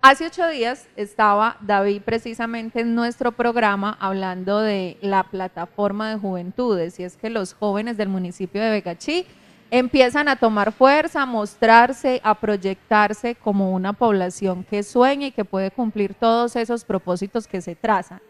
Hace ocho días estaba David precisamente en nuestro programa hablando de la plataforma de juventudes y es que los jóvenes del municipio de Begachí empiezan a tomar fuerza, a mostrarse, a proyectarse como una población que sueña y que puede cumplir todos esos propósitos que se trazan.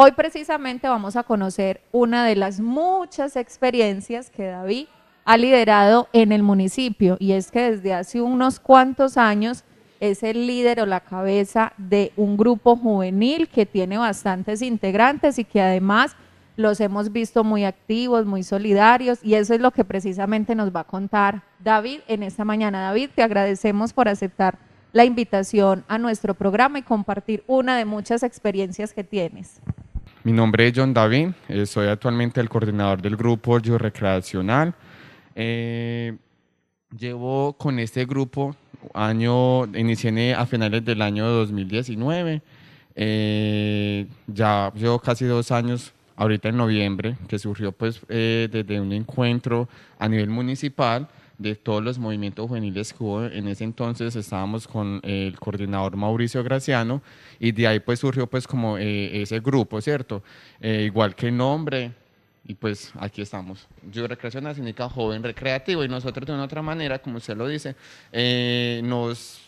Hoy precisamente vamos a conocer una de las muchas experiencias que David ha liderado en el municipio y es que desde hace unos cuantos años es el líder o la cabeza de un grupo juvenil que tiene bastantes integrantes y que además los hemos visto muy activos, muy solidarios y eso es lo que precisamente nos va a contar David en esta mañana. David, te agradecemos por aceptar la invitación a nuestro programa y compartir una de muchas experiencias que tienes. Mi nombre es John David, eh, soy actualmente el coordinador del grupo Yo Recreacional. Eh, llevo con este grupo, año, inicié a finales del año 2019, eh, ya llevo casi dos años, ahorita en noviembre, que surgió pues desde un encuentro a nivel municipal de todos los movimientos juveniles que hubo en ese entonces, estábamos con el coordinador Mauricio Graciano y de ahí pues surgió pues como eh, ese grupo, ¿cierto? Eh, igual que nombre y pues aquí estamos. Yo Recreación significa joven recreativo y nosotros de una otra manera, como usted lo dice, eh, nos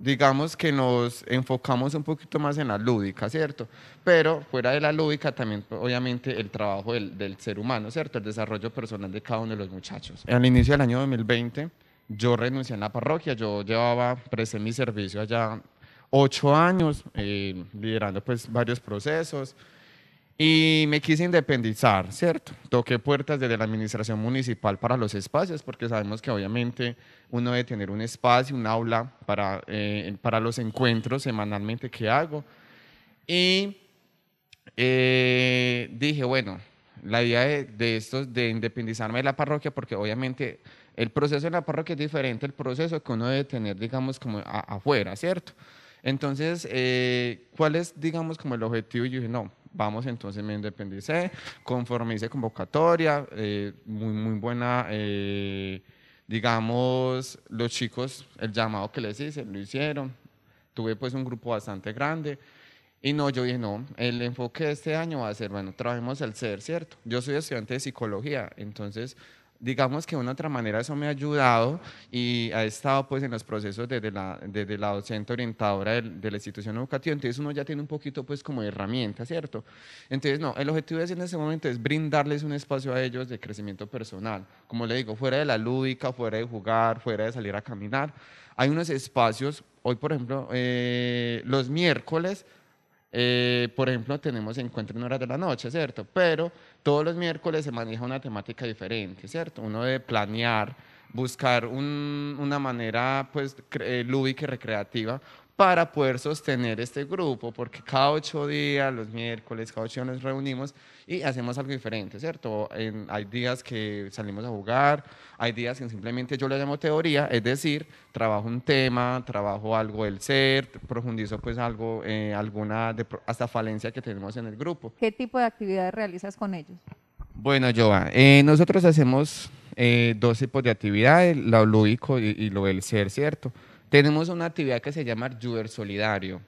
digamos que nos enfocamos un poquito más en la lúdica, ¿cierto? Pero fuera de la lúdica también, obviamente, el trabajo del, del, ser humano, ¿cierto? El desarrollo personal de cada uno de los muchachos. Al inicio del año 2020, yo renuncié en la parroquia, yo llevaba, presté mi servicio allá ocho años, eh, liderando pues varios procesos, y me quise independizar, ¿cierto? Toqué puertas desde la administración municipal para los espacios, porque sabemos que obviamente uno debe tener un espacio, un aula para, eh, para los encuentros semanalmente que hago. Y eh, dije, bueno, la idea de, de esto, de independizarme de la parroquia, porque obviamente el proceso en la parroquia es diferente al proceso que uno debe tener, digamos, como afuera, ¿cierto? Entonces, eh, ¿cuál es, digamos, como el objetivo? Yo dije, no, vamos entonces me independicé, conforme hice convocatoria, eh, muy, muy buena, eh, digamos, los chicos, el llamado que les hice, lo hicieron, tuve pues un grupo bastante grande. Y no, yo dije, no, el enfoque de este año va a ser, bueno, trabajemos el ser, ¿cierto? Yo soy estudiante de psicología, entonces digamos que de una otra manera eso me ha ayudado y ha estado pues en los procesos desde la, docente orientadora de, la institución educativa, entonces uno ya tiene un poquito pues como herramienta, ¿cierto? Entonces no, el objetivo es en ese momento es brindarles un espacio a ellos de crecimiento personal, como le digo, fuera de la lúdica, fuera de jugar, fuera de salir a caminar, hay unos espacios, hoy por ejemplo, eh, los miércoles, eh, por ejemplo, tenemos encuentro en horas de la noche, ¿cierto? Pero todos los miércoles se maneja una temática diferente, ¿cierto? Uno de planear, buscar una manera pues eh, lúdica y recreativa para poder sostener este grupo, porque cada ocho días, los miércoles, cada ocho días nos reunimos y hacemos algo diferente, ¿cierto? hay días que salimos a jugar, hay días que simplemente yo le llamo teoría, es decir, trabajo un tema, trabajo algo del ser, profundizo pues algo, eh, alguna de, hasta falencia que tenemos en el grupo. ¿Qué tipo de actividades realizas con ellos? Bueno, Joa, eh, nosotros hacemos eh, dos tipos de actividades, lo lúdico y, y lo del ser, ¿cierto? tenemos una actividad que se llama Juver Solidario.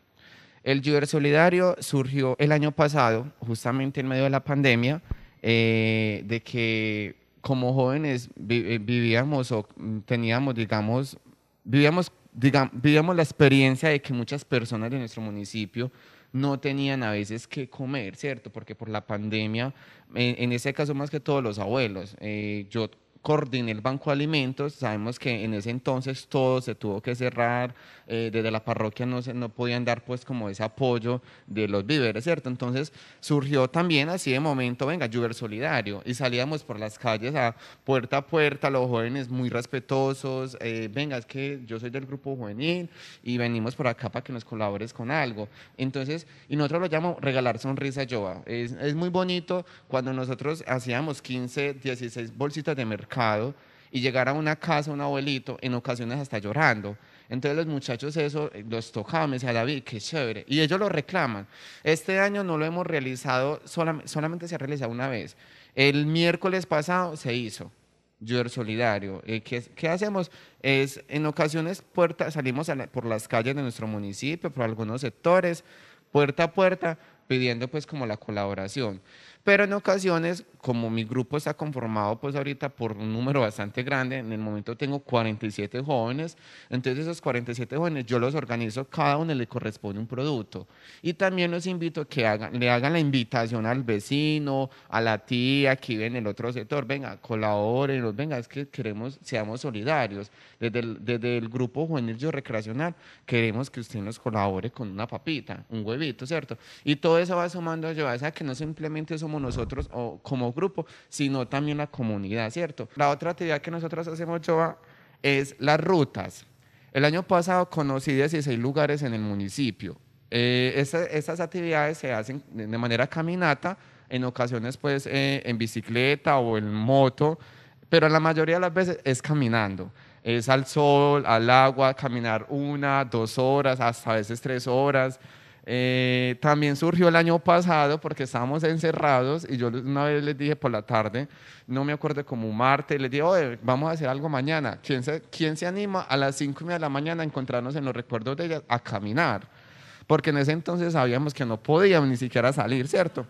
El Juver Solidario surgió el año pasado, justamente en medio de la pandemia, eh, de que como jóvenes eh, vivíamos o teníamos, digamos, vivíamos, digamos, vivíamos la experiencia de que muchas personas de nuestro municipio no tenían a veces que comer, ¿cierto? Porque por la pandemia, en, ese caso más que todos los abuelos, eh, yo coordiné el Banco Alimentos. Sabemos que en ese entonces todo se tuvo que cerrar, eh, desde la parroquia no, no podían dar pues como ese apoyo de los víveres, ¿cierto? Entonces surgió también así de momento, venga, llover Solidario, y salíamos por las calles a puerta a puerta, los jóvenes muy respetuosos, eh, venga, es que yo soy del grupo juvenil y venimos por acá para que nos colabores con algo. Entonces, y nosotros lo llamamos regalar sonrisa a Es, es muy bonito cuando nosotros hacíamos 15, 16 bolsitas de mercado y llegar a una casa, un abuelito, en ocasiones hasta llorando entonces los muchachos eso eh, los tocaba, me decía David, qué chévere. Y ellos lo reclaman. Este año no lo hemos realizado, solamente se ha realizado una vez. El miércoles pasado se hizo. Yo solidario. Eh, ¿Qué, ¿qué, hacemos? Es en ocasiones puerta, salimos por las calles de nuestro municipio, por algunos sectores, puerta a puerta, pidiendo pues como la colaboración. Pero en ocasiones, como mi grupo está conformado pues ahorita por un número bastante grande, en el momento tengo 47 jóvenes, entonces esos 47 jóvenes yo los organizo, cada uno le corresponde un producto. Y también los invito a que hagan, le hagan la invitación al vecino, a la tía que vive en el otro sector, venga, colaboren, venga, es que queremos, seamos solidarios. Desde el, desde el grupo juvenil yo recreacional queremos que usted nos colabore con una papita, un huevito, ¿cierto? Y todo eso va sumando yo a que no simplemente somos nosotros o como grupo, sino también la comunidad, ¿cierto? La otra actividad que nosotros hacemos, Joa, es las rutas. El año pasado conocí 16 lugares en el municipio. Eh, esas actividades se hacen de manera caminata, en ocasiones pues eh, en bicicleta o en moto, pero la mayoría de las veces es caminando es al sol, al agua, caminar una, dos horas, hasta a veces tres horas. Eh, también surgió el año pasado porque estábamos encerrados y yo una vez les dije por la tarde, no me acuerdo como martes, les dije, Oye, vamos a hacer algo mañana. ¿Quién se, ¿Quién se anima a las 5 y media de la mañana a encontrarnos en los recuerdos de ella a caminar? Porque en ese entonces sabíamos que no podíamos ni siquiera salir, ¿cierto?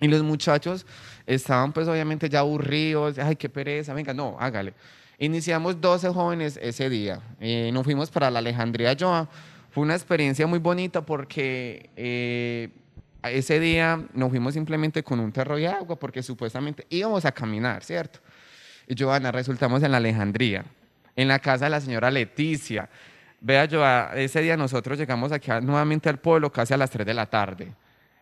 Y los muchachos estaban pues obviamente ya aburridos, ay, qué pereza, venga, no, hágale. Iniciamos 12 jóvenes ese día. y eh, nos fuimos para la Alejandría Joa fue una experiencia muy bonita porque eh, ese día nos fuimos simplemente con un terror de agua porque supuestamente íbamos a caminar, ¿cierto? Y Joana, resultamos en la Alejandría, en la casa de la señora Leticia. Vea, Joana, ese día nosotros llegamos aquí nuevamente al pueblo casi a las 3 de la tarde.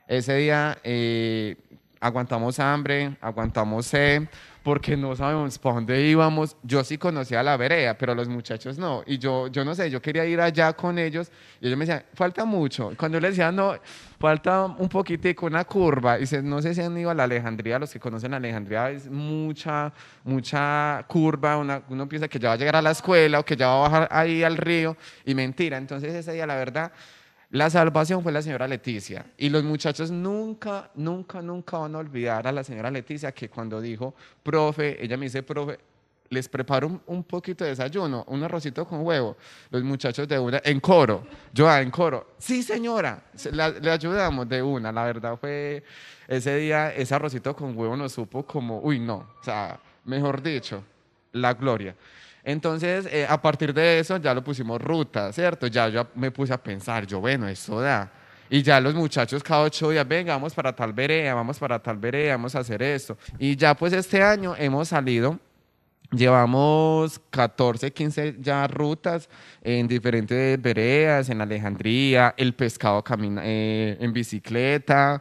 Ese día eh, aguantamos hambre, aguantamos sed, porque no sabemos para dónde íbamos. Yo sí conocía la vereda, pero los muchachos no. Y yo, yo no sé, yo quería ir allá con ellos y ellos me decían, falta mucho. cuando yo les decía, no, falta un poquitico, una curva, y se, no sé si han ido a la Alejandría, los que conocen la Alejandría, es mucha, mucha curva. uno piensa que ya va a llegar a la escuela o que ya va a bajar ahí al río, y mentira. Entonces ese día, la verdad, la salvación fue la señora Leticia. Y los muchachos nunca, nunca, nunca van a olvidar a la señora Leticia que cuando dijo, profe, ella me dice, profe, les preparo un, poquito de desayuno, un arrocito con huevo. Los muchachos de una, en coro, yo ah, en coro, sí señora, le ayudamos de una. La verdad fue, ese día, ese arrocito con huevo nos supo como, uy no, o sea, mejor dicho, la gloria. Entonces, eh, a partir de eso ya lo pusimos ruta, ¿cierto? Ya yo me puse a pensar, yo, bueno, eso da. Y ya los muchachos cada ocho días, venga, vamos para tal vereda, vamos para tal vereda, vamos a hacer esto. Y ya pues este año hemos salido Llevamos 14, 15 ya rutas en diferentes veredas, en Alejandría, el pescado camina, eh, en bicicleta,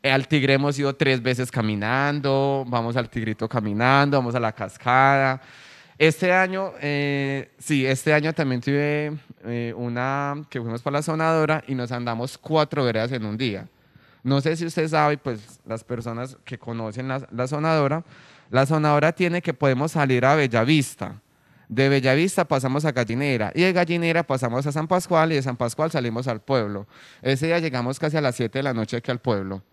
eh, al tigre hemos ido tres veces caminando, vamos al tigrito caminando, vamos a la cascada. Este año, eh, sí, este año también tuve eh, una que fuimos para la sonadora y nos andamos cuatro veredas en un día. No sé si usted sabe, pues las personas que conocen la, la sonadora, la sonadora tiene que podemos salir a Bellavista. De Bellavista pasamos a Gallinera y de Gallinera pasamos a San Pascual y de San Pascual salimos al pueblo. Ese día llegamos casi a las 7 de la noche aquí al pueblo.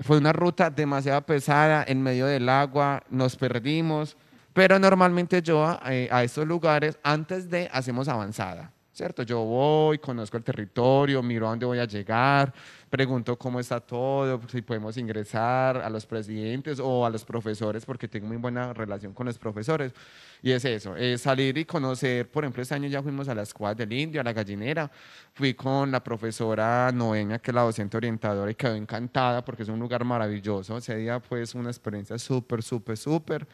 Fue una ruta demasiado pesada en medio del agua, nos perdimos, pero normalmente yo eh, a, estos lugares, antes de, hacemos avanzada. ¿cierto? Yo voy, conozco el territorio, miro a dónde voy a llegar, pregunto cómo está todo, si podemos ingresar a los presidentes o a los profesores, porque tengo muy buena relación con los profesores. Y es eso, es salir y conocer, por ejemplo, este año ya fuimos a la escuela del indio, a la gallinera, fui con la profesora Noeña, que es la docente orientadora, y quedó encantada porque es un lugar maravilloso. Ese día pues una experiencia súper, súper, súper.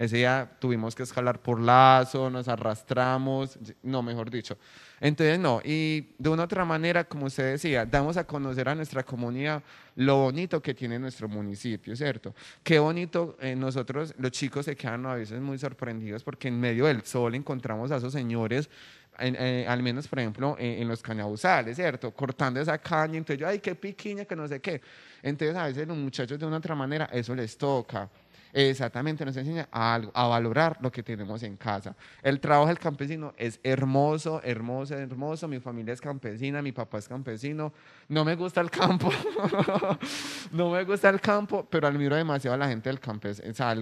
Ese día tuvimos que escalar por lazo, nos arrastramos, no, mejor dicho. Entonces, no, y de una otra manera, como usted decía, damos a conocer a nuestra comunidad lo bonito que tiene nuestro municipio, ¿cierto? Qué bonito, eh, nosotros los chicos se quedan a veces muy sorprendidos porque en medio del sol encontramos a esos señores eh, al menos por ejemplo eh, en, los cañabuzales, ¿cierto? Cortando esa caña, entonces yo, ay, qué piquiña, que no sé qué. Entonces a veces los muchachos de una otra manera eso les toca. Exactamente, nos enseña a, a, valorar lo que tenemos en casa. El trabajo del campesino es hermoso, hermoso, hermoso. Mi familia es campesina, mi papá es campesino. No me gusta el campo, no me gusta el campo, pero admiro demasiado a la gente del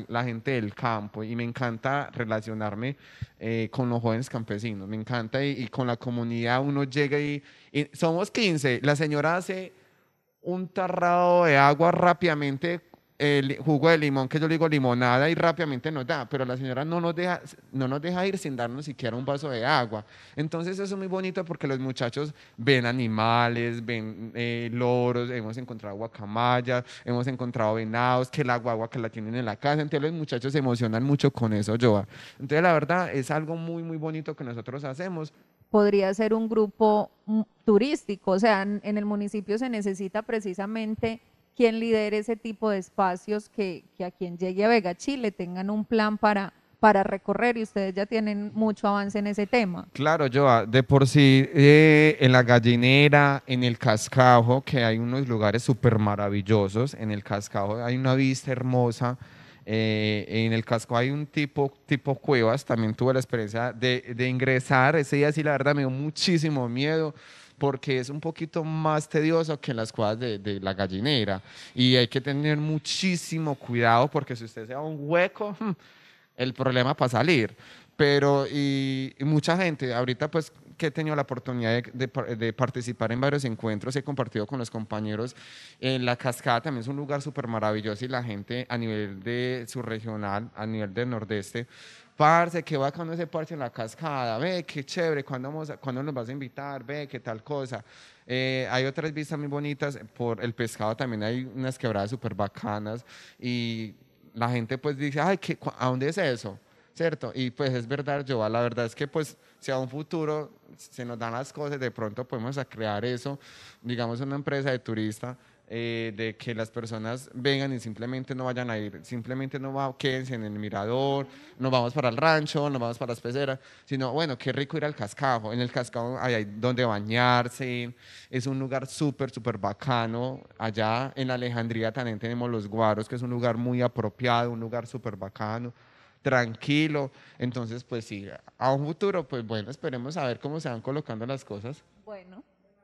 la gente del campo y me encanta relacionarme eh, con los jóvenes campesinos. Me encanta y, con la comunidad uno llega y somos 15. La señora hace un tarrado de agua rápidamente el jugo de limón, que yo digo limonada y rápidamente nos da, pero la señora no nos deja, ir sin darnos siquiera un vaso de agua. Entonces eso es muy bonito porque los muchachos ven animales, ven eh, loros, hemos encontrado guacamayas, hemos encontrado venados, que agua agua que la tienen en la casa, entonces los muchachos se emocionan mucho con eso, Joa. Entonces la verdad es algo muy, muy bonito que nosotros hacemos podría ser un grupo mm, turístico, o sea, en el municipio se necesita precisamente quién lidere ese tipo de espacios que, a quien llegue a Vega Chile tengan un plan para, para recorrer y ustedes ya tienen mucho avance en ese tema. Claro, yo ah, de por sí eh, en la gallinera, en el cascajo, que hay unos lugares súper maravillosos, en el cascajo hay una vista hermosa, eh, en el cascajo hay un tipo, tipo cuevas, también tuve la experiencia de, de ingresar, ese día sí la verdad me dio muchísimo miedo, porque es un poquito más tedioso que las cuadras de, la gallinera. Y hay que tener muchísimo cuidado porque si usted se da un hueco, hmm, el problema para salir. Pero y, mucha gente, ahorita pues que he tenido la oportunidad de, participar en varios encuentros, he compartido con los compañeros en la cascada, también es un lugar súper maravilloso y la gente a nivel de su regional, a nivel del nordeste, parce, qué bacano ese parche en la cascada, ve, qué chévere, ¿cuándo, nos vas a invitar? Ve, qué tal cosa. Eh, hay otras vistas muy bonitas, por el pescado también hay unas quebradas súper bacanas y la gente pues dice, ay, ¿qué, ¿a dónde es eso? ¿Cierto? Y pues es verdad, yo la verdad es que pues si a un futuro se nos dan las cosas, de pronto podemos crear eso, digamos una empresa de turista eh, de que las personas vengan y simplemente no vayan a ir, simplemente no va, quédense en el mirador, no vamos para el rancho, no vamos para las peceras, sino, bueno, qué rico ir al cascajo, en el cascajo hay, hay donde bañarse, es un lugar súper, súper bacano, allá en Alejandría también tenemos los guaros, que es un lugar muy apropiado, un lugar súper bacano, tranquilo, entonces pues sí, a un futuro, pues bueno, esperemos a ver cómo se van colocando las cosas. Bueno.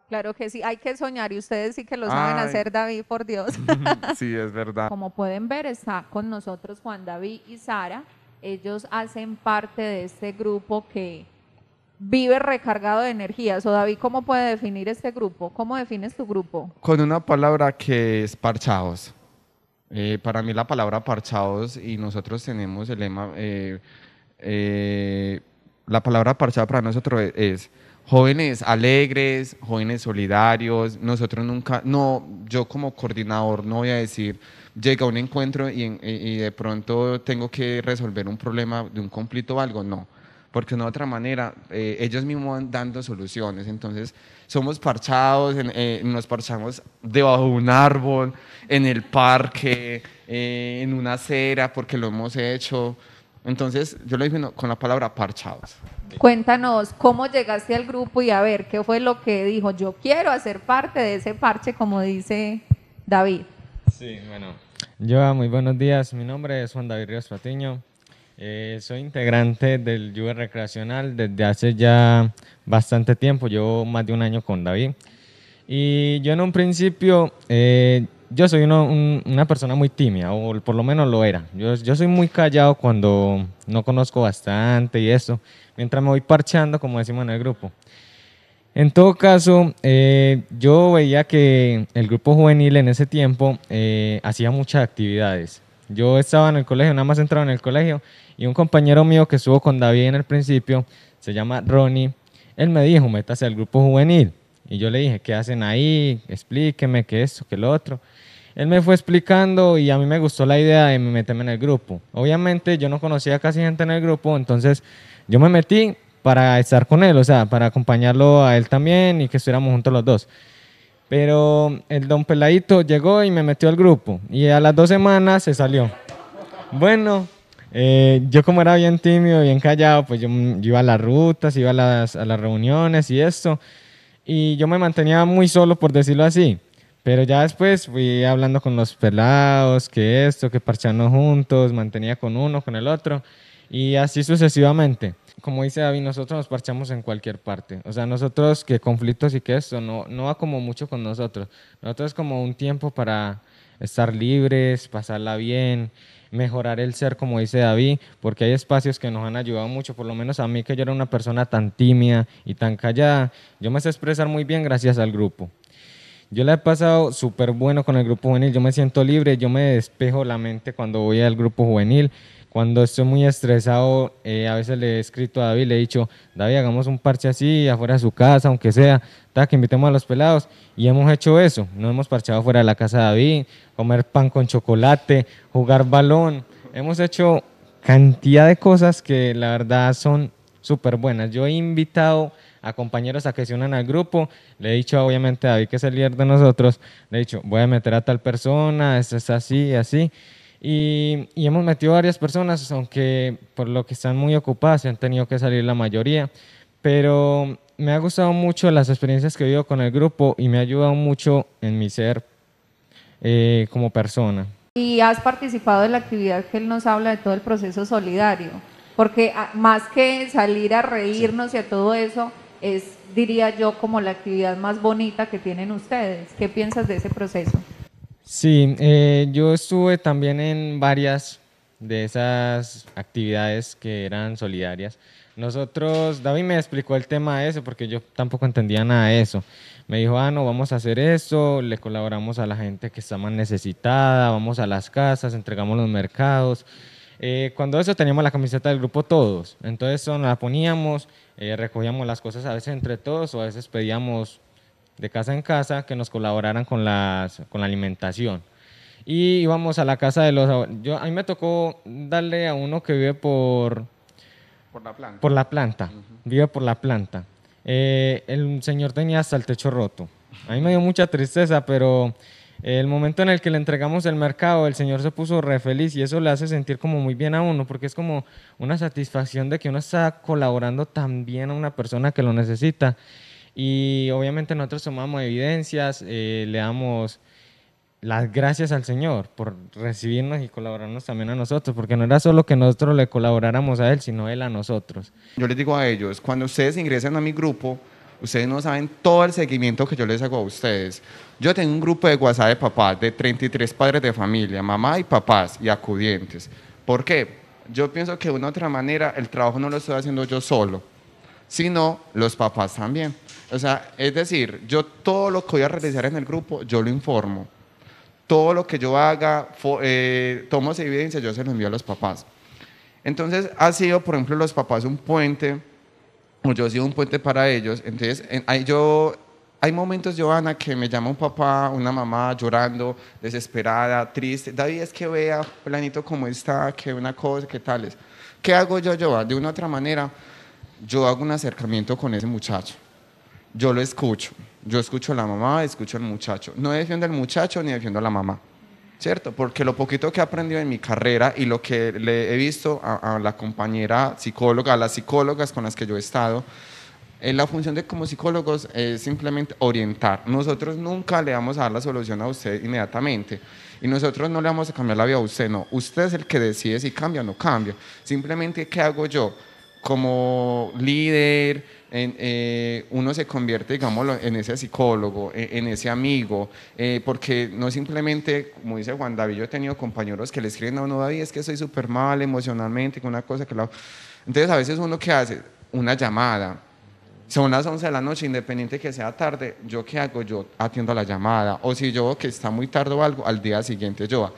Claro que sí, hay que soñar y ustedes sí que lo saben hacer, David, por Dios. sí, es verdad. Como pueden ver, está con nosotros Juan David y Sara. Ellos hacen parte de este grupo que vive recargado de energías. O David, ¿cómo puede definir este grupo? ¿Cómo defines tu grupo? Con una palabra que es parchados. Eh, para mí la palabra parchados y nosotros tenemos el lema, eh, eh, la palabra parchado para nosotros es jóvenes alegres, jóvenes solidarios. Nosotros nunca, no, yo como coordinador no voy a decir, llega un encuentro y, de pronto tengo que resolver un problema de un conflicto o algo, no. Porque de otra manera, eh, ellos mismos van dando soluciones. Entonces, somos parchados, eh, nos parchamos debajo de un árbol, en el parque, eh, en una acera, porque lo hemos hecho. Entonces, yo lo dije con la palabra parchados. Cuéntanos, ¿cómo llegaste al grupo y a ver qué fue lo que dijo? Yo quiero hacer parte de ese parche, como dice David. Sí, bueno. Yo, muy buenos días. Mi nombre es Juan David Ríos Patiño. Eh, soy integrante del Juve Recreacional desde hace ya bastante tiempo. Llevo más de un año con David. Y yo en un principio eh, yo soy una persona muy tímida, o por lo menos lo era. Yo, soy muy callado cuando no conozco bastante y eso, mientras me voy parchando, como decimos en el grupo. En todo caso, eh, yo veía que el grupo juvenil en ese tiempo eh, hacía muchas actividades. Yo estaba en el colegio, nada más entraba en el colegio, y un compañero mío que estuvo con David en el principio, se llama Ronnie, él me dijo, métase al grupo juvenil. Y yo le dije, ¿qué hacen ahí? Explíqueme, qué es esto, qué lo otro él me fue explicando y a mí me gustó la idea de meterme en el grupo. Obviamente yo no conocía casi gente en el grupo, entonces yo me metí para estar con él, o sea, para acompañarlo a él también y que estuviéramos juntos los dos. Pero el don Peladito llegó y me metió al grupo y a las dos semanas se salió. Bueno, eh, yo como era bien tímido, bien callado, pues yo, iba a las rutas, iba a las, a las reuniones y esto. Y yo me mantenía muy solo, por decirlo así. Pero ya después fui hablando con los pelados, que esto, que parchando juntos, mantenía con uno, con el otro, y así sucesivamente. Como dice David, nosotros nos parchamos en cualquier parte. O sea, nosotros que conflictos y que esto no, no va como mucho con nosotros. Nosotros es como un tiempo para estar libres, pasarla bien, mejorar el ser, como dice David, porque hay espacios que nos han ayudado mucho, por lo menos a mí que yo era una persona tan tímida y tan callada, yo me sé expresar muy bien gracias al grupo. Yo la he pasado súper bueno con el grupo juvenil. Yo me siento libre, yo me despejo la mente cuando voy al grupo juvenil. Cuando estoy muy estresado, eh, a veces le he escrito a David, le he dicho, David, hagamos un parche así, afuera de su casa, aunque sea, ta, que invitemos a los pelados. Y hemos hecho eso. No hemos parchado afuera de la casa de David, comer pan con chocolate, jugar balón. Hemos hecho cantidad de cosas que la verdad son súper buenas. Yo he invitado a compañeros a que se unan al grupo. Le he dicho, obviamente, a David, que es el líder de nosotros, le he dicho, voy a meter a tal persona, esto es así, así. Y, y, hemos metido varias personas, aunque por lo que están muy ocupadas han tenido que salir la mayoría. Pero me ha gustado mucho las experiencias que he vivido con el grupo y me ha ayudado mucho en mi ser eh, como persona. Y has participado en la actividad que él nos habla de todo el proceso solidario, porque más que salir a reírnos y a todo eso, es, diría yo, como la actividad más bonita que tienen ustedes. ¿Qué piensas de ese proceso? Sí, eh, yo estuve también en varias de esas actividades que eran solidarias. Nosotros, David me explicó el tema de eso porque yo tampoco entendía nada de eso. Me dijo, ah, no, vamos a hacer eso, le colaboramos a la gente que está más necesitada, vamos a las casas, entregamos los mercados. Eh, cuando eso teníamos la camiseta del grupo todos, entonces nos la poníamos, eh, recogíamos las cosas a veces entre todos o a veces pedíamos de casa en casa que nos colaboraran con, las, con la alimentación. Y íbamos a la casa de los... Yo, a mí me tocó darle a uno que vive por... Por la planta. vive por la planta. Eh, el señor tenía hasta el techo roto. A mí me dio mucha tristeza, pero el momento en el que le entregamos el mercado, el Señor se puso re feliz y eso le hace sentir como muy bien a uno, porque es como una satisfacción de que uno está colaborando también a una persona que lo necesita. Y obviamente nosotros tomamos evidencias, eh, le damos las gracias al Señor por recibirnos y colaborarnos también a nosotros, porque no era solo que nosotros le colaboráramos a Él, sino Él a nosotros. Yo les digo a ellos, cuando ustedes ingresan a mi grupo, Ustedes no saben todo el seguimiento que yo les hago a ustedes. Yo tengo un grupo de WhatsApp de papás, de 33 padres de familia, mamá y papás y acudientes. ¿Por qué? Yo pienso que de una otra manera el trabajo no lo estoy haciendo yo solo, sino los papás también. O sea, es decir, yo todo lo que voy a realizar en el grupo, yo lo informo. Todo lo que yo haga, eh, tomo esa evidencia, yo se lo envío a los papás. Entonces, ha sido, por ejemplo, los papás un puente yo he sido un puente para ellos. Entonces, hay, yo, hay momentos, Joana, que me llama un papá, una mamá llorando, desesperada, triste. David, es que vea, planito, cómo está, que una cosa, qué tales. ¿Qué hago yo, Joana? De una u otra manera, yo hago un acercamiento con ese muchacho. Yo lo escucho. Yo escucho a la mamá, escucho al muchacho. No defiendo al muchacho ni defiendo a la mamá. ¿cierto? Porque lo poquito que he aprendido en mi carrera y lo que le he visto a, la compañera psicóloga, a las psicólogas con las que yo he estado, eh, la función de como psicólogos es simplemente orientar. Nosotros nunca le vamos a dar la solución a usted inmediatamente y nosotros no le vamos a cambiar la vida a usted, no. Usted es el que decide si cambia o no cambia. Simplemente, ¿qué hago yo? Como líder, eh, uno se convierte, digámoslo, en ese psicólogo, e, en, ese amigo, eh, porque no simplemente, como dice Juan David, yo he tenido compañeros que le escriben a uno, David, es que soy súper mal emocionalmente, con una cosa que la... Entonces a veces uno que hace una llamada, son las 11 de la noche, independiente que sea tarde, ¿yo qué hago? Yo atiendo a la llamada, o si yo que está muy tarde o algo, al día siguiente yo.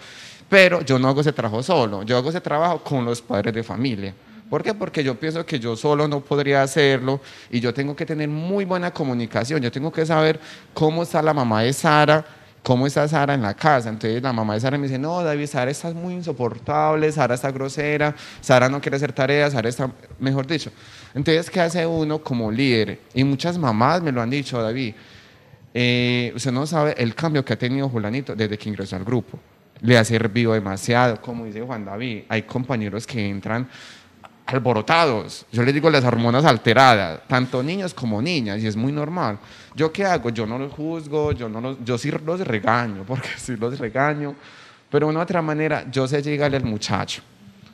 Pero yo no hago ese trabajo solo, yo hago ese trabajo con los padres de familia. ¿Por qué? Porque yo pienso que yo solo no podría hacerlo y yo tengo que tener muy buena comunicación. Yo tengo que saber cómo está la mamá de Sara, cómo está Sara en la casa. Entonces la mamá de Sara me dice, no, David, Sara está muy insoportable, Sara está grosera, Sara no quiere hacer tareas, Sara está, mejor dicho. Entonces, ¿qué hace uno como líder? Y muchas mamás me lo han dicho, David. Eh, usted no sabe el cambio que ha tenido Julanito desde que ingresó al grupo. Le ha servido demasiado, como dice Juan David. Hay compañeros que entran alborotados, yo les digo las hormonas alteradas, tanto niños como niñas, y es muy normal. ¿Yo qué hago? Yo no los juzgo, yo, no los, yo sí los regaño, porque sí los regaño, pero de una otra manera yo sé llegarle al muchacho.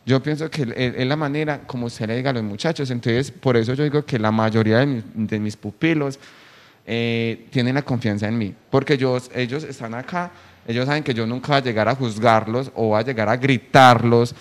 Yo pienso que es la manera como se le llega a los muchachos, entonces por eso yo digo que la mayoría de, mis, pupilos eh, tienen la confianza en mí, porque ellos, ellos están acá, ellos saben que yo nunca voy a llegar a juzgarlos o voy a llegar a gritarlos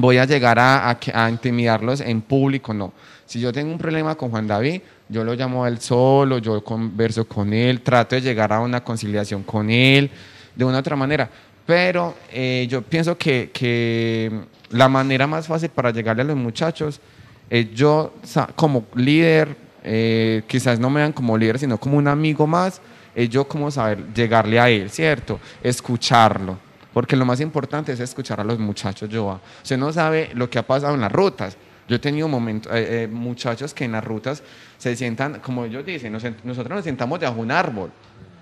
voy a llegar a, intimidarlos en público, no. Si yo tengo un problema con Juan David, yo lo llamo a él solo, yo converso con él, trato de llegar a una conciliación con él, de una u otra manera. Pero eh, yo pienso que, la manera más fácil para llegarle a los muchachos es yo como líder, eh, quizás no me vean como líder, sino como un amigo más, es yo como saber llegarle a él, ¿cierto? Escucharlo porque lo más importante es escuchar a los muchachos, Joa. Usted no sabe lo que ha pasado en las rutas. Yo he tenido momentos, eh, eh, muchachos que en las rutas se sientan, como ellos dicen, nosotros nos sentamos debajo de un árbol,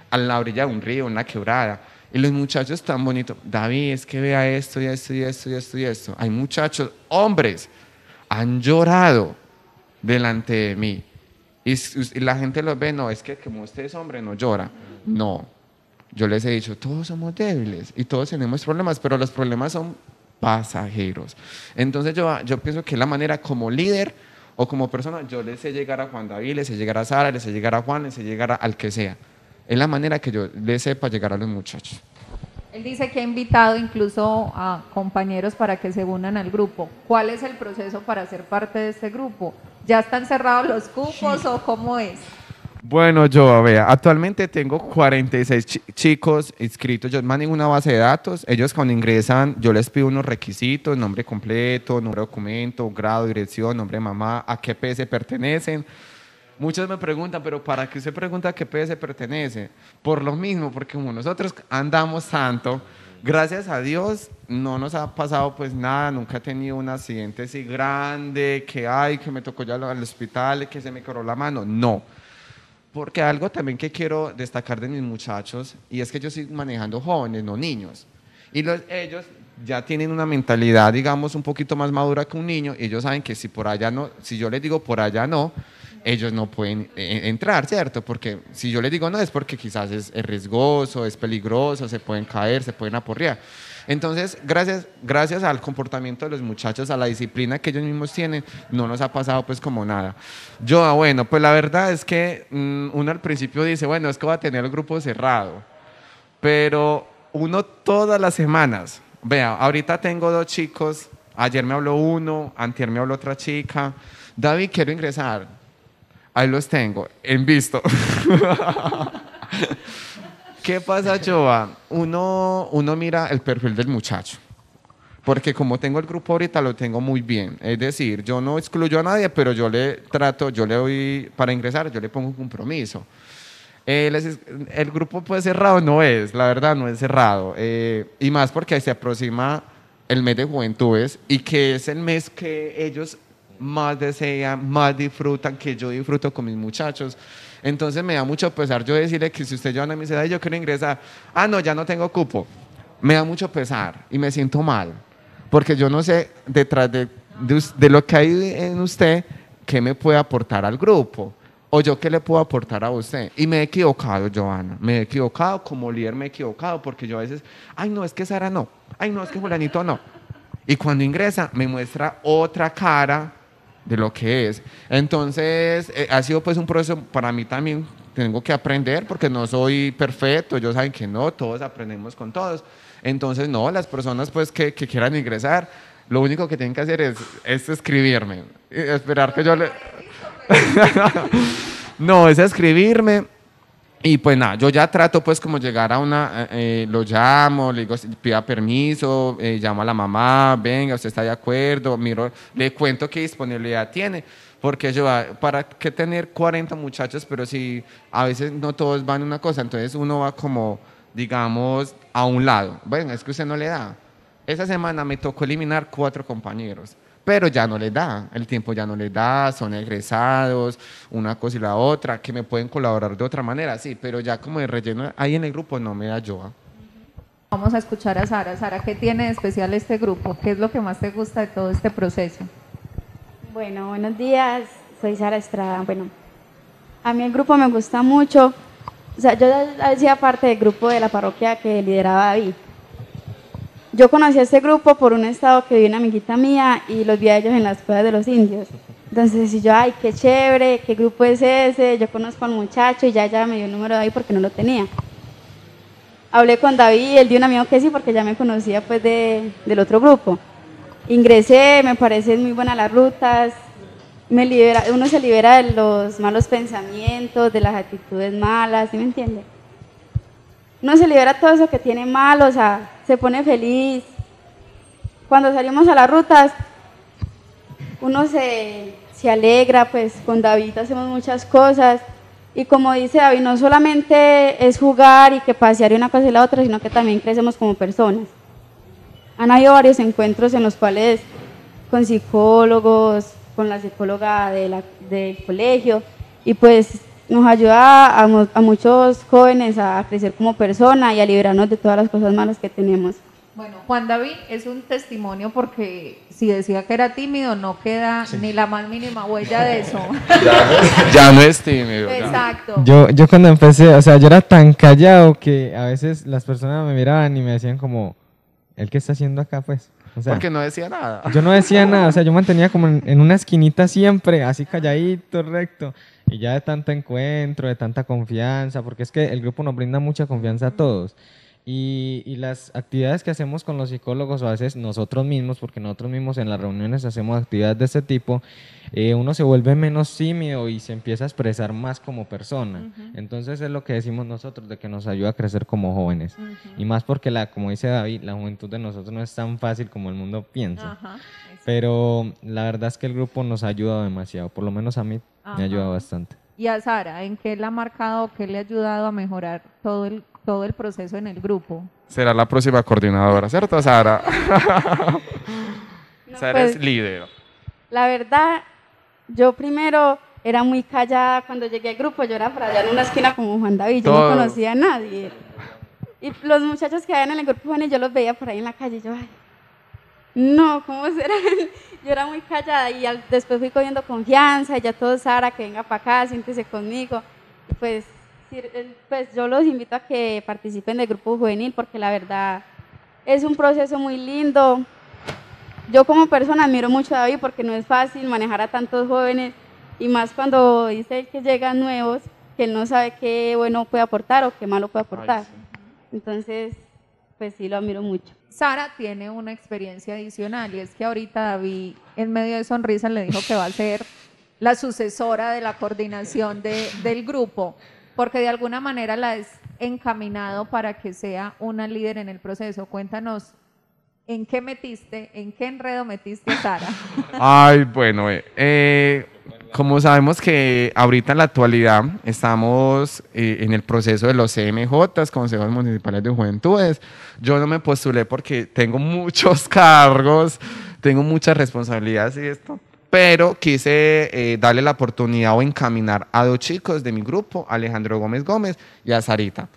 a la orilla de un río, una quebrada. Y los muchachos tan bonitos, David, es que vea esto y esto y esto y esto y esto. Hay muchachos, hombres, han llorado delante de mí. Y, y la gente los ve, no, es que como usted es hombre no llora. No, yo les he dicho, todos somos débiles y todos tenemos problemas, pero los problemas son pasajeros. Entonces yo, yo pienso que la manera como líder o como persona, yo les sé llegar a Juan David, les sé llegar a Sara, les sé llegar a Juan, les sé llegar al que sea. Es la manera que yo les sepa llegar a los muchachos. Él dice que ha invitado incluso a compañeros para que se unan al grupo. ¿Cuál es el proceso para ser parte de este grupo? ¿Ya están cerrados los cupos o cómo es? Bueno, yo, vea, actualmente tengo 46 chicos inscritos, yo no tengo una base de datos, ellos cuando ingresan yo les pido unos requisitos, nombre completo, nombre de documento, grado, dirección, nombre de mamá, a qué PS pertenecen. Muchos me preguntan, pero ¿para qué se pregunta a qué PS pertenece? Por lo mismo, porque como nosotros andamos tanto, gracias a Dios no nos ha pasado pues nada, nunca he tenido un accidente así grande, que hay, que me tocó ya al hospital, que se me corró la mano, no porque algo también que quiero destacar de mis muchachos, y es que yo sigo manejando jóvenes, no niños. Y ellos ya tienen una mentalidad, digamos, un poquito más madura que un niño. y Ellos saben que si por allá no, si yo les digo por allá no, ellos no pueden eh, eh, entrar, ¿cierto? Porque si yo les digo no, es porque quizás es, es riesgoso, es peligroso, se pueden caer, se pueden aporrear. Entonces, gracias, gracias al comportamiento de los muchachos, a la disciplina que ellos mismos tienen, no nos ha pasado pues como nada. Yo, ah, bueno, pues la verdad es que mm, uno al principio dice, bueno, es que va a tener el grupo cerrado, pero uno todas las semanas, vea, ahorita tengo dos chicos, ayer me habló uno, antier me habló otra chica, David, quiero ingresar, ahí los tengo, en visto. ¿Qué pasa, Joa? Uno, uno mira el perfil del muchacho. Porque como tengo el grupo ahorita, lo tengo muy bien. Es decir, yo no excluyo a nadie, pero yo le trato, yo le doy, para ingresar, yo le pongo un compromiso. El, eh, el grupo pues cerrado no es, la verdad no es cerrado. Eh, y más porque se aproxima el mes de juventudes y que es el mes que ellos más desean, más disfrutan, que yo disfruto con mis muchachos. Entonces me da mucho pesar yo decirle que si usted Joana, a me dice, yo quiero ingresar, ah, no, ya no tengo cupo. Me da mucho pesar y me siento mal, porque yo no sé detrás de, lo que hay en usted, qué me puede aportar al grupo o yo qué le puedo aportar a usted. Y me he equivocado, Joana, me he equivocado, como líder me he equivocado, porque yo a veces, ay, no, es que Sara no, ay, no, es que Julianito no. Y cuando ingresa, me muestra otra cara de lo que es. Entonces, eh, ha sido pues un proceso para mí también, tengo que aprender porque no soy perfecto, ellos saben que no, todos aprendemos con todos. Entonces, no, las personas pues que, que quieran ingresar, lo único que tienen que hacer es, es escribirme, esperar que yo le... no, es escribirme y pues nada, yo ya trato pues como llegar a una, eh, eh, lo llamo, le digo, pida permiso, eh, llamo a la mamá, venga, usted está de acuerdo, miro, le cuento qué disponibilidad tiene, porque yo, ah, ¿para qué tener 40 muchachos? Pero si a veces no todos van a una cosa, entonces uno va como, digamos, a un lado. Bueno, es que usted no le da. Esa semana me tocó eliminar cuatro compañeros pero ya no les da, el tiempo ya no les da, son egresados, una cosa y la otra, que me pueden colaborar de otra manera, sí, pero ya como de relleno ahí en el grupo no me da yo. Vamos a escuchar a Sara. Sara, ¿qué tiene especial este grupo? ¿Qué es lo que más te gusta de todo este proceso? Bueno, buenos días, soy Sara Estrada. Bueno, a mí el grupo me gusta mucho. O sea, yo hacía parte del grupo de la parroquia que lideraba David. Yo conocí a este grupo por un estado que vi una amiguita mía y los vi a ellos en las cuevas de los indios. Entonces y yo, ay, qué chévere, qué grupo es ese, yo conozco al muchacho y ya, ya me dio el número de ahí porque no lo tenía. Hablé con David él dio un amigo que sí porque ya me conocía pues de, del otro grupo. Ingresé, me parecen muy buenas las rutas, me libera, uno se libera de los malos pensamientos, de las actitudes malas, ¿sí me entiende? Uno se libera todo eso que tiene mal, o sea, se pone feliz. Cuando salimos a las rutas, uno se, se alegra, pues con David hacemos muchas cosas. Y como dice David, no solamente es jugar y que pasear una cosa y la otra, sino que también crecemos como personas. Han habido varios encuentros en los cuales con psicólogos, con la psicóloga de la, del colegio, y pues nos ayuda a, muchos jóvenes a crecer como persona y a liberarnos de todas las cosas malas que tenemos. Bueno, Juan David es un testimonio porque si decía que era tímido, no queda ni la más mínima huella de eso. ya, no es tímido. Exacto. Yo, yo cuando empecé, o sea, yo era tan callado que a veces las personas me miraban y me decían como, ¿el qué está haciendo acá pues? O sea, Porque no decía nada. Yo no decía nada, o sea, yo mantenía como en, en una esquinita siempre, así calladito, recto y ya de tanto encuentro, de tanta confianza, porque es que el grupo nos brinda mucha confianza a todos. Y, las actividades que hacemos con los psicólogos, o a veces nosotros mismos, porque nosotros mismos en las reuniones hacemos actividades de este tipo, eh, uno se vuelve menos tímido y se empieza a expresar más como persona. Entonces es lo que decimos nosotros, de que nos ayuda a crecer como jóvenes. Y más porque, la, como dice David, la juventud de nosotros no es tan fácil como el mundo piensa. Pero la verdad es que el grupo nos ha ayudado demasiado, por lo menos a mí me ha ayudado bastante. Y a Sara, ¿en qué le ha marcado, qué le ha ayudado a mejorar todo el todo el proceso en el grupo. Será la próxima coordinadora, ¿cierto, Sara? Sara es pues, líder. La verdad, yo primero era muy callada cuando llegué al grupo, yo era para allá en una esquina como Juan David, yo no conocía a nadie. Y los muchachos que habían en el grupo bueno, yo los veía por ahí en la calle, yo, ay, no, ¿cómo será? yo era muy callada y después fui cogiendo confianza, y ya todo Sara, que venga para acá, siéntese conmigo. Pues pues yo los invito a que participen del grupo juvenil porque la verdad es un proceso muy lindo. Yo como persona admiro mucho a David porque no es fácil manejar a tantos jóvenes y más cuando dice que llegan nuevos, que él no sabe qué bueno puede aportar o qué malo puede aportar. Entonces, pues sí, lo admiro mucho. Sara tiene una experiencia adicional y es que ahorita David en medio de sonrisa le dijo que va a ser la sucesora de la coordinación de, del grupo porque de alguna manera la has encaminado para que sea una líder en el proceso. Cuéntanos, ¿en qué metiste, en qué enredo metiste Sara? Ay, bueno, eh, eh, como sabemos que ahorita en la actualidad estamos eh, en el proceso de los CMJ, Consejos Municipales de Juventudes. Yo no me postulé porque tengo muchos cargos, tengo muchas responsabilidades y esto pero quise eh, darle la oportunidad o encaminar a dos chicos de mi grupo, Alejandro Gómez Gómez y a Sarita.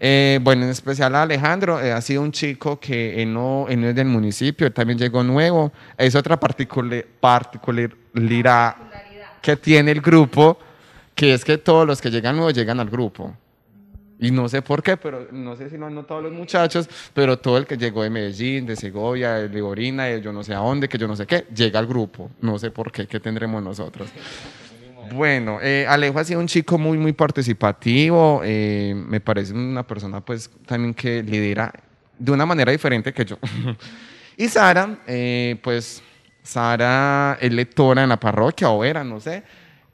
Eh, bueno, en especial a Alejandro, eh, ha sido un chico que no, es del municipio, también llegó nuevo. Es otra particular, particularidad que tiene el grupo, que es que todos los que llegan nuevos llegan al grupo. Y no sé por qué, pero no sé si lo han notado los muchachos, pero todo el que llegó de Medellín, de Segovia, de Ligorina, de yo no sé a dónde, que yo no sé qué, llega al grupo. No sé por qué, qué tendremos nosotros. Bueno, eh, Alejo ha sido un chico muy, muy participativo. Eh, me parece una persona, pues, también que lidera de una manera diferente que yo. y Sara, eh, pues, Sara es lectora en la parroquia o era, no sé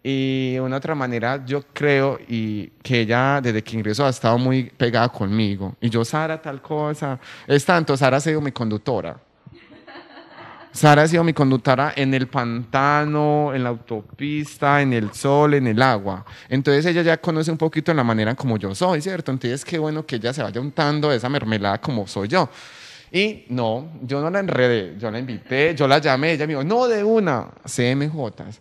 y una otra manera, yo creo y que ella desde que ingresó ha estado muy pegada conmigo. Y yo, Sara, tal cosa. Es tanto, Sara ha sido mi conductora. Sara ha sido mi conductora en el pantano, en la autopista, en el sol, en el agua. Entonces ella ya conoce un poquito la manera como yo soy, ¿cierto? Entonces qué bueno que ella se vaya untando esa mermelada como soy yo. Y no, yo no la enredé, yo la invité, yo la llamé, ella me dijo, no de una, CMJ.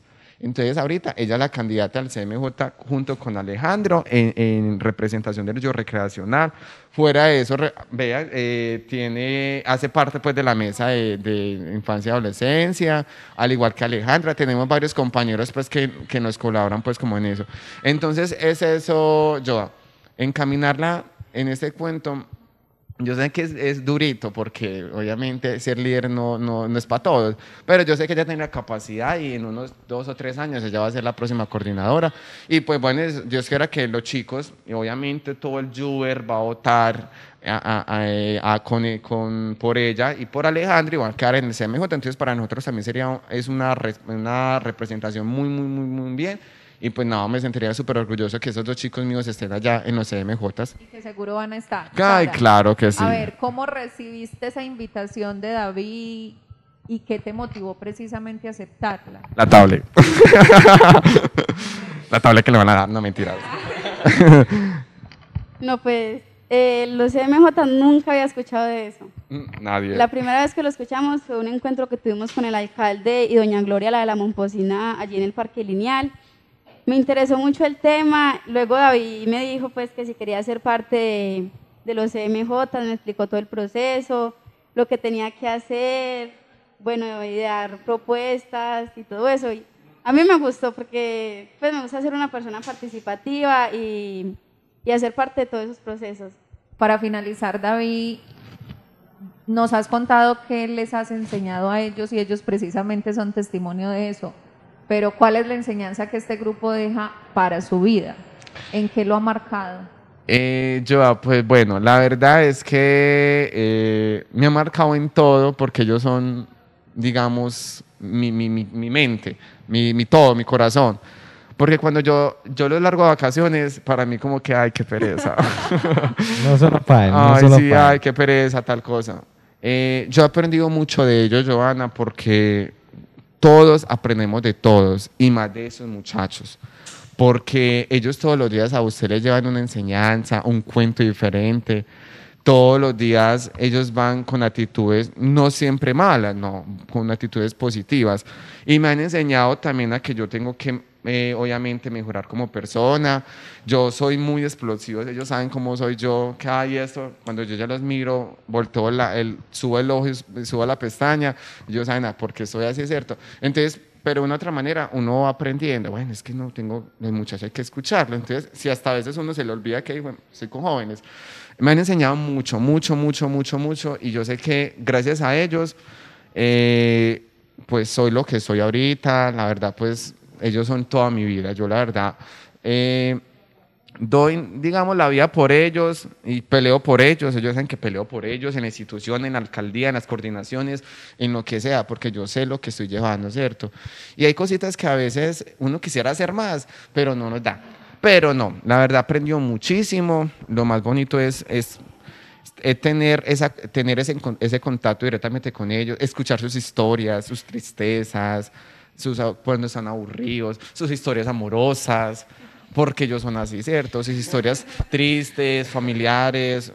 Entonces ahorita ella es la candidata al CMJ junto con Alejandro en, representación del yo recreacional. Fuera de eso, vea, eh, tiene, hace parte pues de la mesa de, infancia y adolescencia, al igual que Alejandra, tenemos varios compañeros pues que, nos colaboran pues como en eso. Entonces es eso, yo encaminarla en este cuento yo sé que es, durito porque obviamente ser líder no, no, no, es para todos, pero yo sé que ella tiene la capacidad y en unos dos o tres años ella va a ser la próxima coordinadora. Y pues bueno, yo espero que los chicos, obviamente todo el Juber va a votar a, a, eh, con, eh, con, por ella y por Alejandro y van a quedar en el CMJ. Entonces para nosotros también sería es una, una representación muy, muy, muy, muy bien y pues nada, no, me sentiría súper orgulloso que esos dos chicos míos estén allá en los CMJ. Y que seguro van a estar. Ay, claro que sí. A ver, ¿cómo recibiste esa invitación de David? ¿Y qué te motivó precisamente a aceptarla? La tablet. la tablet que le van a dar, no mentira. no, pues eh, los CMJ nunca había escuchado de eso. Mm, nadie. La primera vez que lo escuchamos fue un encuentro que tuvimos con el alcalde y doña Gloria, la de la Momposina, allí en el Parque Lineal me interesó mucho el tema. Luego David me dijo pues que si quería ser parte de, los CMJ, me explicó todo el proceso, lo que tenía que hacer, bueno, idear propuestas y todo eso. a mí me gustó porque pues me gusta ser una persona participativa y, y hacer parte de todos esos procesos. Para finalizar, David, nos has contado qué les has enseñado a ellos y ellos precisamente son testimonio de eso pero ¿cuál es la enseñanza que este grupo deja para su vida? ¿En qué lo ha marcado? yo, eh, pues bueno, la verdad es que eh, me ha marcado en todo porque ellos son, digamos, mi, mente, mi, todo, mi corazón. Porque cuando yo, yo los largo de vacaciones, para mí como que, ay, qué pereza. no solo para no solo sí, ay, qué pereza, tal cosa. Eh, yo he aprendido mucho de ellos, Joana, porque todos aprendemos de todos y más de esos muchachos. Porque ellos todos los días a ustedes llevan una enseñanza, un cuento diferente. Todos los días ellos van con actitudes no siempre malas, no, con actitudes positivas. Y me han enseñado también a que yo tengo que eh, obviamente mejorar como persona. Yo soy muy explosivo, ellos saben cómo soy yo, que hay esto, cuando yo ya los miro, volteo la, el, subo el ojo, subo la pestaña, ellos saben, ah, porque soy así, ¿cierto? Entonces, pero de una otra manera uno va aprendiendo, bueno, es que no tengo, de muchachos hay que escucharlo, entonces si hasta a veces uno se le olvida que bueno, con jóvenes, me han enseñado mucho, mucho, mucho, mucho, mucho, y yo sé que gracias a ellos, eh, pues soy lo que soy ahorita, la verdad, pues ellos son toda mi vida. Yo la verdad eh, doy, digamos, la vida por ellos y peleo por ellos. Ellos saben que peleo por ellos en la institución, en la alcaldía, en las coordinaciones, en lo que sea, porque yo sé lo que estoy llevando, ¿cierto? Y hay cositas que a veces uno quisiera hacer más, pero no nos da. Pero no, la verdad aprendió muchísimo. Lo más bonito es, es tener, esa, tener ese, ese contacto directamente con ellos, escuchar sus historias, sus tristezas, sus cuando pues, están aburridos, sus historias amorosas, porque ellos son así, ¿cierto? Sus historias tristes, familiares,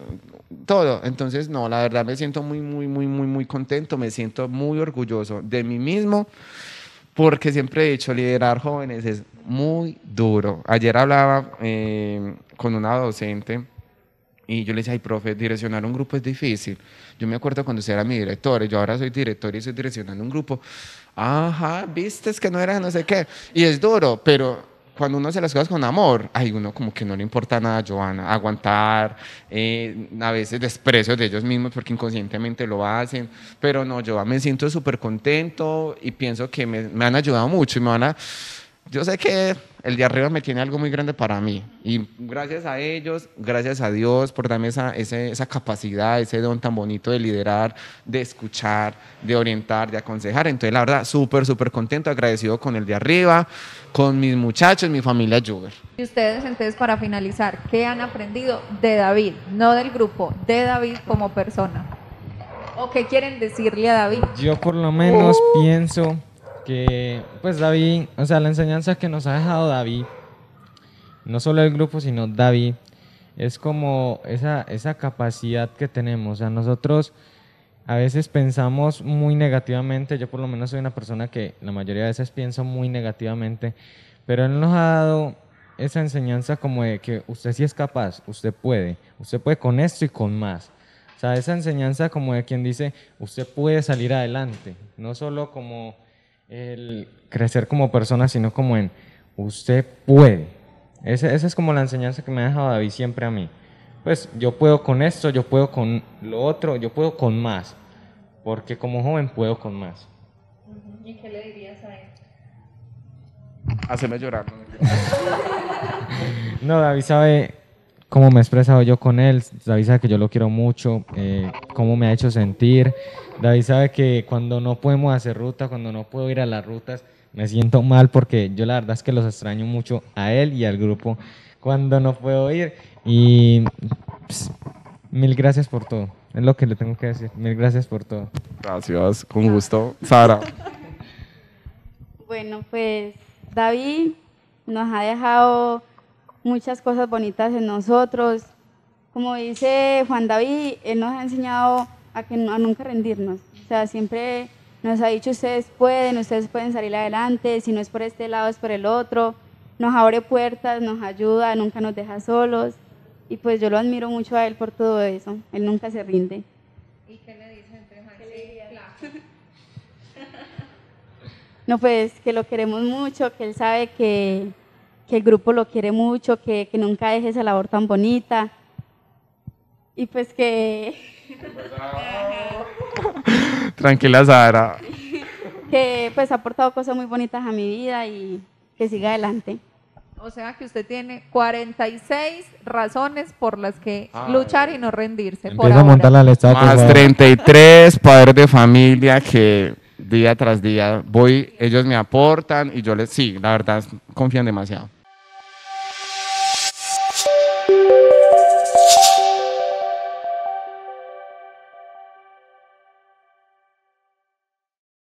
todo. Entonces, no, la verdad me siento muy, muy, muy, muy, muy contento, me siento muy orgulloso de mí mismo, porque siempre he dicho, liderar jóvenes es muy duro. Ayer hablaba eh, con una docente y yo le decía, ay, profe, direccionar un grupo es difícil. Yo me acuerdo cuando usted era mi director, yo ahora soy director y estoy direccionando un grupo. Ajá, viste, es que no era no sé qué. Y es duro, pero cuando uno hace las cosas con amor, hay uno como que no le importa nada, Joana, aguantar, eh, a veces desprecio de ellos mismos porque inconscientemente lo hacen. Pero no, yo me siento súper contento y pienso que me, me han ayudado mucho y me van a yo sé que el de arriba me tiene algo muy grande para mí. Y gracias a ellos, gracias a Dios por darme esa, esa, capacidad, ese don tan bonito de liderar, de escuchar, de orientar, de aconsejar. Entonces, la verdad, súper, súper contento, agradecido con el de arriba, con mis muchachos, mi familia Jover. Y ustedes, entonces, para finalizar, ¿qué han aprendido de David? No del grupo, de David como persona. ¿O qué quieren decirle a David? Yo por lo menos oh. pienso que pues David, o sea, la enseñanza que nos ha dejado David, no solo el grupo, sino David, es como esa, esa capacidad que tenemos. O nosotros a veces pensamos muy negativamente, yo por lo menos soy una persona que la mayoría de veces pienso muy negativamente, pero Él nos ha dado esa enseñanza como de que usted sí es capaz, usted puede, usted puede con esto y con más. O sea, esa enseñanza como de quien dice, usted puede salir adelante, no solo como el crecer como persona, sino como en usted puede. Ese, esa es como la enseñanza que me ha dejado David siempre a mí. Pues yo puedo con esto, yo puedo con lo otro, yo puedo con más, porque como joven puedo con más. ¿Y qué le dirías a él? Haceme llorar. No, David sabe cómo me he expresado yo con él. David sabe que yo lo quiero mucho, eh, cómo me ha hecho sentir. David sabe que cuando no podemos hacer ruta, cuando no puedo ir a las rutas, me siento mal porque yo la verdad es que los extraño mucho a él y al grupo cuando no puedo ir. Y pues, mil gracias por todo. Es lo que le tengo que decir. Mil gracias por todo. Gracias, con gusto. Sara. Bueno, pues David nos ha dejado muchas cosas bonitas en nosotros. Como dice Juan David, Él nos ha enseñado a, que, a nunca rendirnos. O sea, siempre nos ha dicho, ustedes pueden, ustedes pueden salir adelante, si no es por este lado, es por el otro. Nos abre puertas, nos ayuda, nunca nos deja solos. Y pues yo lo admiro mucho a Él por todo eso. Él nunca se rinde. ¿Y qué le dice entre No, pues que lo queremos mucho, que Él sabe que que el grupo lo quiere mucho, que, que nunca deje esa labor tan bonita. Y pues que... Tranquila, Sara. que pues ha aportado cosas muy bonitas a mi vida y que siga adelante. O sea que usted tiene 46 razones por las que ah, luchar y no rendirse. Por Más 33 padres de familia que día tras día voy, ellos me aportan y yo les, sí, la verdad, confían demasiado.